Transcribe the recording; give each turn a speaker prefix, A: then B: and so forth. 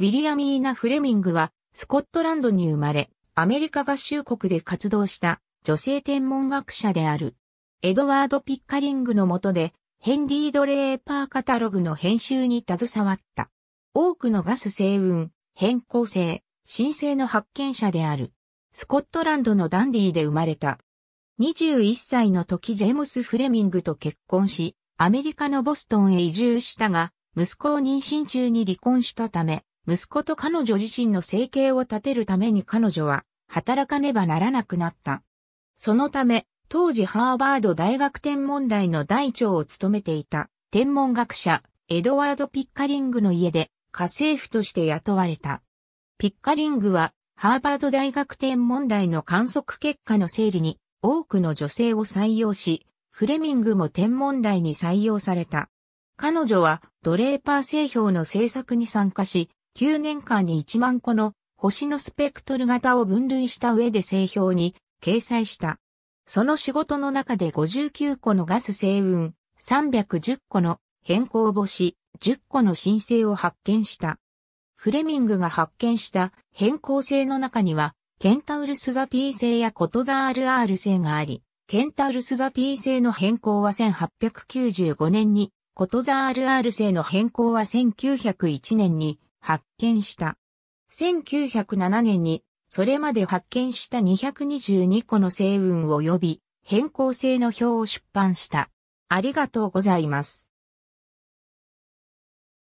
A: ウィリアミーナ・フレミングは、スコットランドに生まれ、アメリカ合衆国で活動した女性天文学者である。エドワード・ピッカリングの下で、ヘンリー・ドレーパーカタログの編集に携わった。多くのガス星雲、変更性、新星の発見者である。スコットランドのダンディで生まれた。21歳の時ジェームス・フレミングと結婚し、アメリカのボストンへ移住したが、息子を妊娠中に離婚したため、息子と彼女自身の生計を立てるために彼女は働かねばならなくなった。そのため、当時ハーバード大学天文台の大長を務めていた天文学者エドワード・ピッカリングの家で家政婦として雇われた。ピッカリングはハーバード大学天文台の観測結果の整理に多くの女性を採用し、フレミングも天文台に採用された。彼女はドレーパー製氷の制作に参加し、9年間に1万個の星のスペクトル型を分類した上で製氷に掲載した。その仕事の中で59個のガス星雲、310個の変更星、10個の新星を発見した。フレミングが発見した変更星の中には、ケンタウルスザティ星やコトザ RR 星があり、ケンタウルスザティ星の変更は1895年に、コトザ RR 星の変更は1901年に発見した。1907年に、それまで発見した222個の星雲を呼び変更性の表を出版した。ありがと
B: うございます。